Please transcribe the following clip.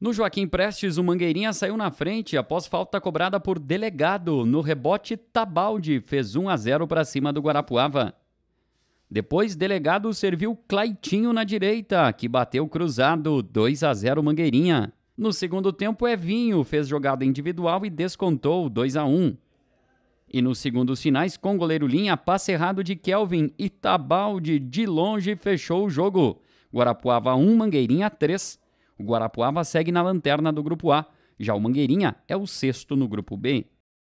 No Joaquim Prestes, o Mangueirinha saiu na frente após falta cobrada por delegado. No rebote, Tabaldi fez 1 a 0 para cima do Guarapuava. Depois, delegado serviu Claitinho na direita, que bateu cruzado, 2 a 0 Mangueirinha. No segundo tempo, Evinho fez jogada individual e descontou, 2 a 1. E nos segundos finais, com goleiro linha, passe errado de Kelvin e Tabaldi de longe fechou o jogo. Guarapuava 1, Mangueirinha 3. O Guarapuava segue na lanterna do grupo A, já o Mangueirinha é o sexto no grupo B.